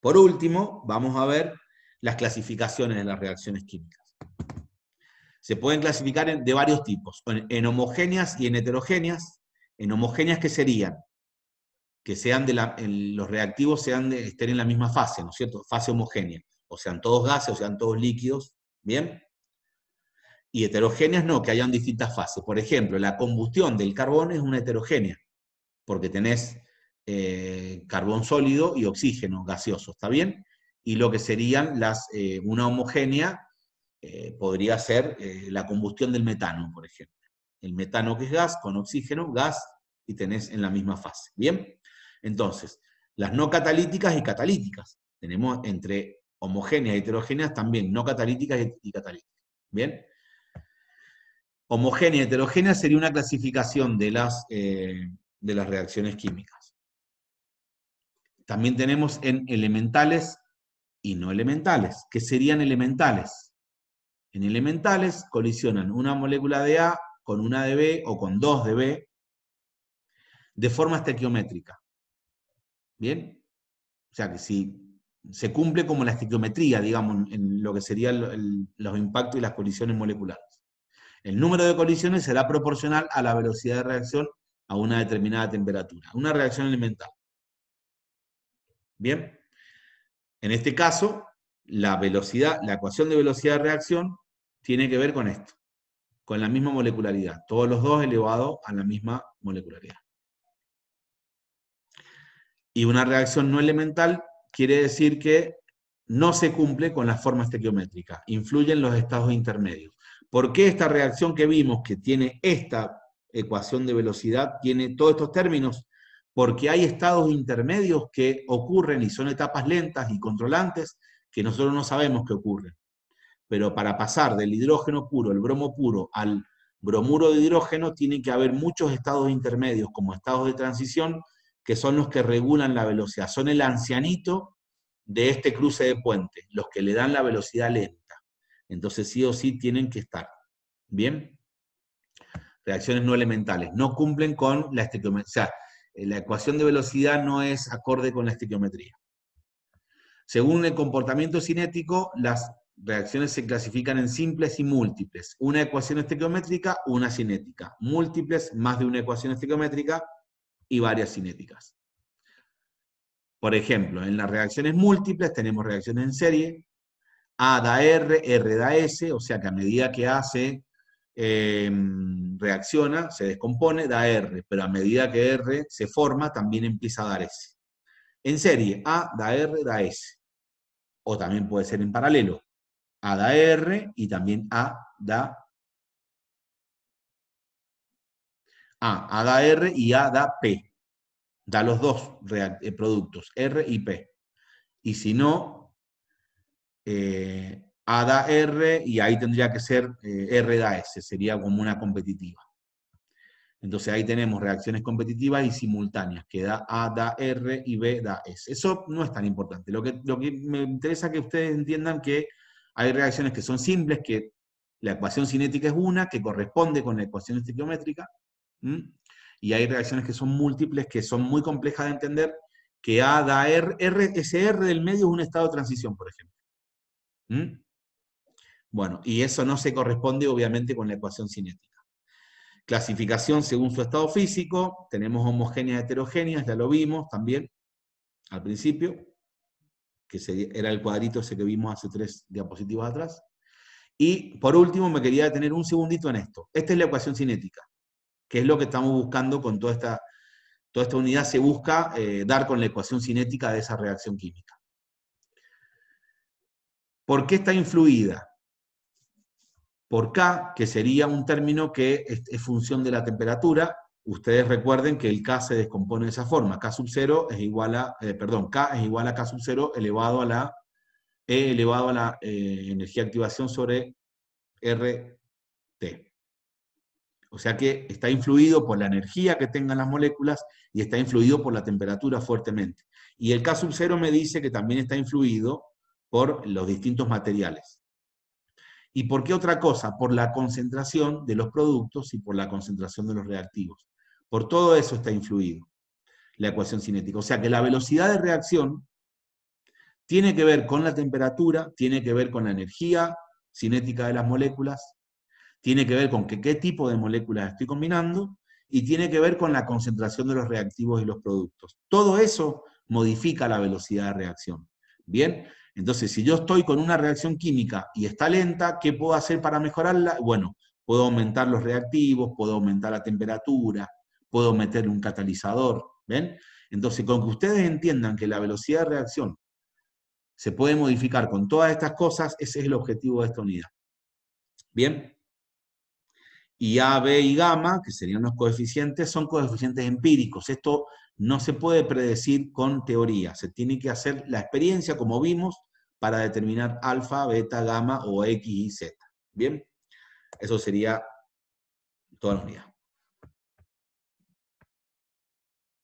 Por último, vamos a ver las clasificaciones de las reacciones químicas. Se pueden clasificar de varios tipos, en, homogéneas y en heterogéneas. En homogéneas, ¿qué serían? Que sean de los reactivos sean estén en la misma fase, ¿no es cierto? Fase homogénea. O sean todos gases, o sean todos líquidos, ¿bien? Y heterogéneas no, que hayan distintas fases. Por ejemplo, la combustión del carbón es una heterogénea, porque tenés eh, carbón sólido y oxígeno gaseoso, ¿está bien? Y lo que serían las, eh, una homogénea eh, podría ser la combustión del metano, por ejemplo. El metano que es gas con oxígeno, gas, y tenés en la misma fase, ¿bien? Entonces, las no catalíticas y catalíticas. Tenemos entre homogéneas y heterogéneas también no catalíticas y catalíticas, ¿bien? Homogénea y heterogénea sería una clasificación de las, de las reacciones químicas. También tenemos en elementales y no elementales. que serían elementales? En elementales colisionan una molécula de A con una de B o con dos de B de forma estequiométrica. ¿Bien? O sea que si se cumple como la estequiometría, digamos, en lo que serían los impactos y las colisiones moleculares. El número de colisiones será proporcional a la velocidad de reacción a una determinada temperatura. Una reacción elemental. Bien. En este caso, la velocidad, la ecuación de velocidad de reacción tiene que ver con esto, con la misma molecularidad, todos los dos elevados a la misma molecularidad. Y una reacción no elemental quiere decir que no se cumple con la forma estequiométrica, influyen los estados intermedios. ¿Por qué esta reacción que vimos, que tiene esta ecuación de velocidad, tiene todos estos términos? porque hay estados intermedios que ocurren y son etapas lentas y controlantes que nosotros no sabemos que ocurren. Pero para pasar del hidrógeno puro, el bromo puro, al bromuro de hidrógeno, tiene que haber muchos estados intermedios como estados de transición que son los que regulan la velocidad, son el ancianito de este cruce de puente, los que le dan la velocidad lenta. Entonces sí o sí tienen que estar. ¿Bien? Reacciones no elementales. No cumplen con la estequiometría. Eh, la ecuación de velocidad no es acorde con la estequiometría. Según el comportamiento cinético, las reacciones se clasifican en simples y múltiples. Una ecuación estequiométrica, una cinética. Múltiples, más de una ecuación estequiométrica y varias cinéticas. Por ejemplo, en las reacciones múltiples tenemos reacciones en serie, A da R, R da S, o sea que a medida que A se Em, reacciona, se descompone, da R, pero a medida que R se forma, también empieza a dar S. En serie, A da R, da S. O también puede ser en paralelo. A da R y también A da A, da R y A da P. Da los dos eh, productos, R y P. Y si no, eh, a da R y ahí tendría que ser eh, R da S, sería como una competitiva. Entonces ahí tenemos reacciones competitivas y simultáneas, que da A da R y B da S. Eso no es tan importante. Lo que, lo que me interesa que ustedes entiendan que hay reacciones que son simples, que la ecuación cinética es una, que corresponde con la ecuación estequiométrica, y hay reacciones que son múltiples, que son muy complejas de entender, que A da R, ese R del medio es un estado de transición, por ejemplo. Bueno, y eso no se corresponde obviamente con la ecuación cinética. Clasificación según su estado físico, tenemos homogéneas, heterogéneas, ya lo vimos también al principio, que era el cuadrito ese que vimos hace tres diapositivas atrás. Y por último, me quería detener un segundito en esto. Esta es la ecuación cinética, que es lo que estamos buscando con toda esta, toda esta unidad, se busca eh, dar con la ecuación cinética de esa reacción química. ¿Por qué está influida? por K, que sería un término que es, función de la temperatura. Ustedes recuerden que el K se descompone de esa forma. K sub 0 es igual a, eh, perdón, K es igual a K sub 0 elevado a la E elevado a la eh, energía de activación sobre RT. O sea que está influido por la energía que tengan las moléculas y está influido por la temperatura fuertemente. Y el K sub 0 me dice que también está influido por los distintos materiales. ¿Y por qué otra cosa? Por la concentración de los productos y por la concentración de los reactivos. Por todo eso está influido la ecuación cinética. O sea que la velocidad de reacción tiene que ver con la temperatura, tiene que ver con la energía cinética de las moléculas, tiene que ver con qué tipo de moléculas estoy combinando y tiene que ver con la concentración de los reactivos y los productos. Todo eso modifica la velocidad de reacción. Bien, entonces, si yo estoy con una reacción química y está lenta, ¿qué puedo hacer para mejorarla? Bueno, puedo aumentar los reactivos, puedo aumentar la temperatura, puedo meter un catalizador, ¿ven? Entonces, con que ustedes entiendan que la velocidad de reacción se puede modificar con todas estas cosas, ese es el objetivo de esta unidad. ¿Bien? Y A, B y gamma, que serían los coeficientes, son coeficientes empíricos. Esto no se puede predecir con teoría, se tiene que hacer la experiencia, como vimos, para determinar alfa, beta, gamma o X y Z. Bien, eso sería toda la unidad.